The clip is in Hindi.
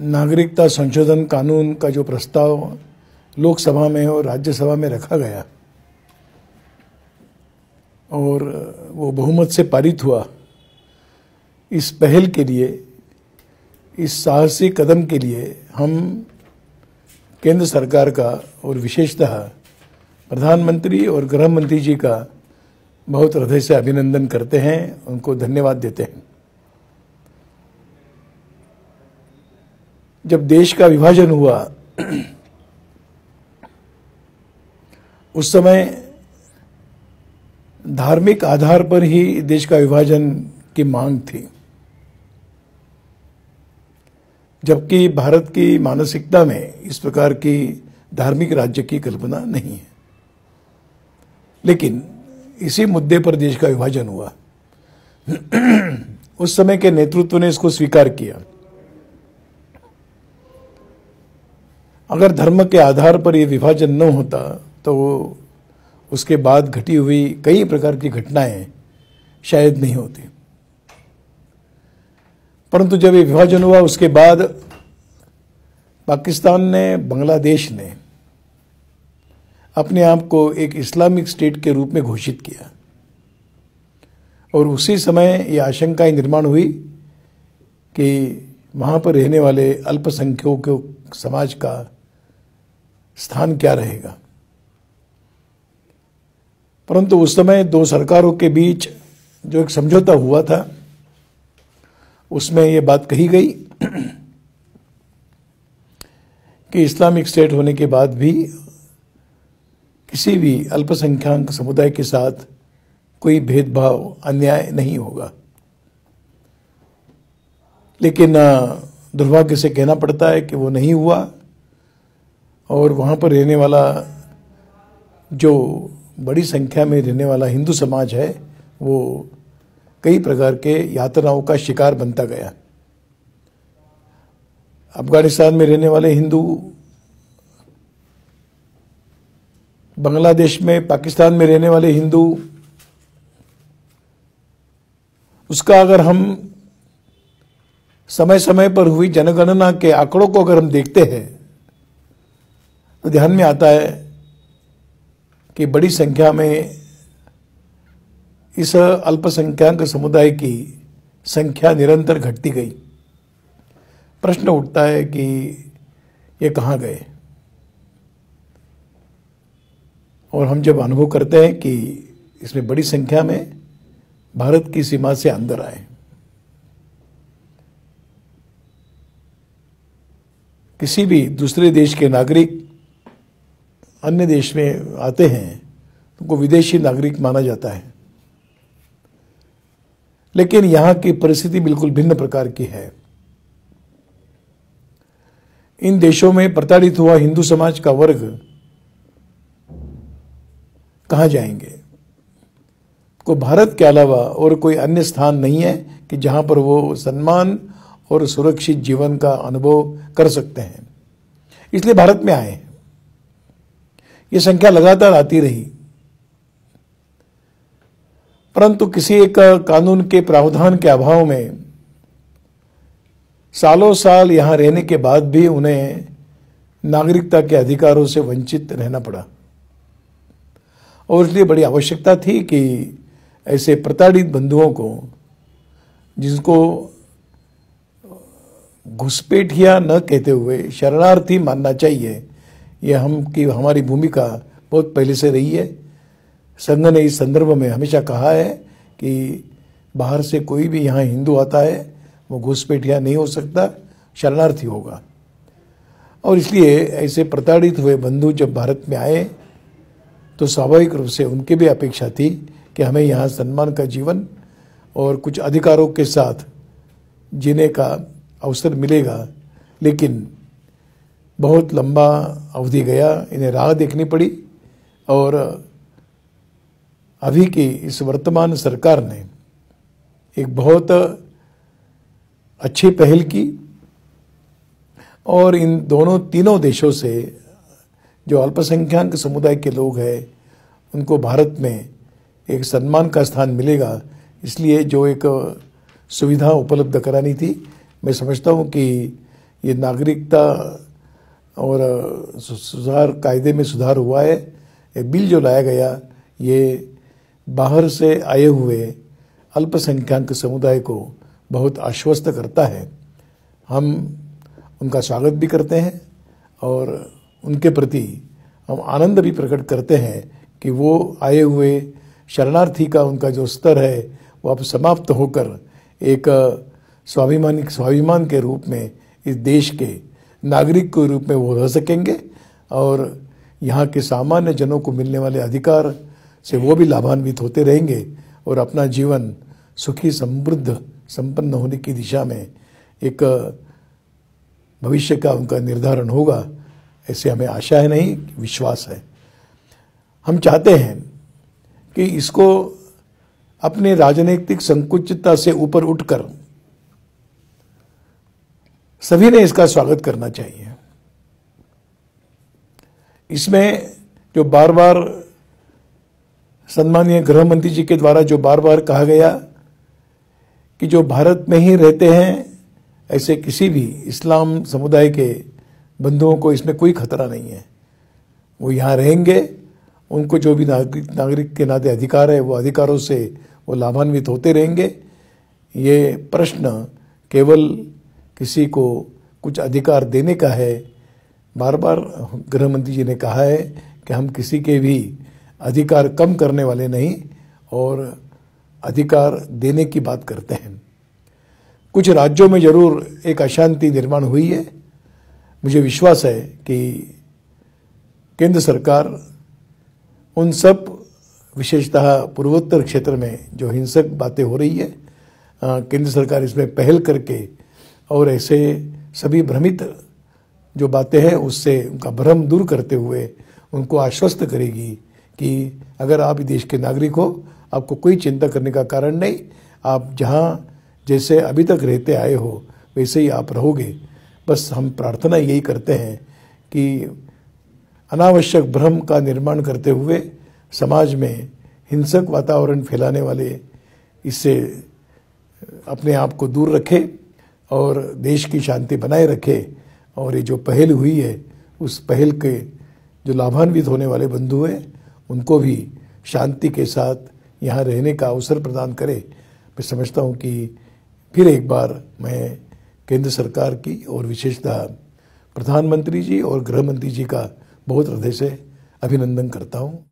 नागरिकता संशोधन कानून का जो प्रस्ताव लोकसभा में और राज्यसभा में रखा गया और वो बहुमत से पारित हुआ इस पहल के लिए इस साहसी कदम के लिए हम केंद्र सरकार का और विशेषतः प्रधानमंत्री और गृह मंत्री जी का बहुत हृदय से अभिनंदन करते हैं उनको धन्यवाद देते हैं जब देश का विभाजन हुआ उस समय धार्मिक आधार पर ही देश का विभाजन की मांग थी जबकि भारत की मानसिकता में इस प्रकार की धार्मिक राज्य की कल्पना नहीं है लेकिन इसी मुद्दे पर देश का विभाजन हुआ उस समय के नेतृत्व ने इसको स्वीकार किया अगर धर्म के आधार पर ये विभाजन न होता तो उसके बाद घटी हुई कई प्रकार की घटनाएं शायद नहीं होती परंतु जब ये विभाजन हुआ उसके बाद पाकिस्तान ने बांग्लादेश ने अपने आप को एक इस्लामिक स्टेट के रूप में घोषित किया और उसी समय ये आशंकाएं निर्माण हुई कि वहाँ पर रहने वाले अल्पसंख्यकों के समाज का स्थान क्या रहेगा परंतु उस समय दो सरकारों के बीच जो एक समझौता हुआ था उसमें यह बात कही गई कि इस्लामिक स्टेट होने के बाद भी किसी भी अल्पसंख्यक समुदाय के साथ कोई भेदभाव अन्याय नहीं होगा लेकिन दुर्भाग्य से कहना पड़ता है कि वो नहीं हुआ और वहाँ पर रहने वाला जो बड़ी संख्या में रहने वाला हिंदू समाज है वो कई प्रकार के यातनाओं का शिकार बनता गया अफगानिस्तान में रहने वाले हिंदू बांग्लादेश में पाकिस्तान में रहने वाले हिंदू उसका अगर हम समय समय पर हुई जनगणना के आंकड़ों को अगर हम देखते हैं ध्यान में आता है कि बड़ी संख्या में इस अल्पसंख्याक समुदाय की संख्या निरंतर घटती गई प्रश्न उठता है कि ये कहाँ गए और हम जब अनुभव करते हैं कि इसमें बड़ी संख्या में भारत की सीमा से अंदर आए किसी भी दूसरे देश के नागरिक अन्य देश में आते हैं उनको विदेशी नागरिक माना जाता है लेकिन यहां की परिस्थिति बिल्कुल भिन्न प्रकार की है इन देशों में प्रताड़ित हुआ हिंदू समाज का वर्ग कहां जाएंगे को भारत के अलावा और कोई अन्य स्थान नहीं है कि जहां पर वो सम्मान और सुरक्षित जीवन का अनुभव कर सकते हैं इसलिए भारत में आए हैं ये संख्या लगातार आती रही परंतु किसी एक कानून के प्रावधान के अभाव में सालों साल यहां रहने के बाद भी उन्हें नागरिकता के अधिकारों से वंचित रहना पड़ा और इसलिए बड़ी आवश्यकता थी कि ऐसे प्रताड़ित बंधुओं को जिसको घुसपेटिया न कहते हुए शरणार्थी मानना चाहिए ये हम की हमारी भूमिका बहुत पहले से रही है संघ ने इस संदर्भ में हमेशा कहा है कि बाहर से कोई भी यहाँ हिंदू आता है वो घुसपैठिया नहीं हो सकता शरणार्थी होगा और इसलिए ऐसे प्रताड़ित हुए बंधु जब भारत में आए तो स्वाभाविक रूप से उनकी भी अपेक्षा थी कि हमें यहाँ सम्मान का जीवन और कुछ अधिकारों के साथ जीने का अवसर मिलेगा लेकिन बहुत लंबा अवधि गया इन्हें राह देखनी पड़ी और अभी की इस वर्तमान सरकार ने एक बहुत अच्छी पहल की और इन दोनों तीनों देशों से जो अल्पसंख्यक समुदाय के लोग हैं उनको भारत में एक सम्मान का स्थान मिलेगा इसलिए जो एक सुविधा उपलब्ध करानी थी मैं समझता हूँ कि ये नागरिकता और सुधार कायदे में सुधार हुआ है ये बिल जो लाया गया ये बाहर से आए हुए अल्पसंख्यक समुदाय को बहुत आश्वस्त करता है हम उनका स्वागत भी करते हैं और उनके प्रति हम आनंद भी प्रकट करते हैं कि वो आए हुए शरणार्थी का उनका जो स्तर है वो अब समाप्त होकर एक स्वाभिमानिक स्वाभिमान के रूप में इस देश के नागरिक के रूप में वो रह सकेंगे और यहाँ के सामान्य जनों को मिलने वाले अधिकार से वो भी लाभान्वित होते रहेंगे और अपना जीवन सुखी समृद्ध संपन्न होने की दिशा में एक भविष्य का उनका निर्धारण होगा ऐसे हमें आशा है नहीं विश्वास है हम चाहते हैं कि इसको अपने राजनीतिक संकुचितता से ऊपर उठकर सभी ने इसका स्वागत करना चाहिए इसमें जो बार बार सम्मानीय गृह मंत्री जी के द्वारा जो बार बार कहा गया कि जो भारत में ही रहते हैं ऐसे किसी भी इस्लाम समुदाय के बंधुओं को इसमें कोई खतरा नहीं है वो यहाँ रहेंगे उनको जो भी नागरिक नागरिक के नाते अधिकार है वो अधिकारों से वो लाभान्वित होते रहेंगे ये प्रश्न केवल किसी को कुछ अधिकार देने का है बार बार गृह मंत्री जी ने कहा है कि हम किसी के भी अधिकार कम करने वाले नहीं और अधिकार देने की बात करते हैं कुछ राज्यों में जरूर एक अशांति निर्माण हुई है मुझे विश्वास है कि केंद्र सरकार उन सब विशेषतः पूर्वोत्तर क्षेत्र में जो हिंसक बातें हो रही है केंद्र सरकार इसमें पहल करके और ऐसे सभी भ्रमित जो बातें हैं उससे उनका भ्रम दूर करते हुए उनको आश्वस्त करेगी कि अगर आप देश के नागरिक हो आपको कोई चिंता करने का कारण नहीं आप जहाँ जैसे अभी तक रहते आए हो वैसे ही आप रहोगे बस हम प्रार्थना यही करते हैं कि अनावश्यक भ्रम का निर्माण करते हुए समाज में हिंसक वातावरण फैलाने वाले इससे अपने आप को दूर रखें और देश की शांति बनाए रखे और ये जो पहल हुई है उस पहल के जो लाभान्वित होने वाले बंधु हैं उनको भी शांति के साथ यहाँ रहने का अवसर प्रदान करे मैं समझता हूँ कि फिर एक बार मैं केंद्र सरकार की और विशेषतः प्रधानमंत्री जी और गृह मंत्री जी का बहुत हृदय से अभिनंदन करता हूँ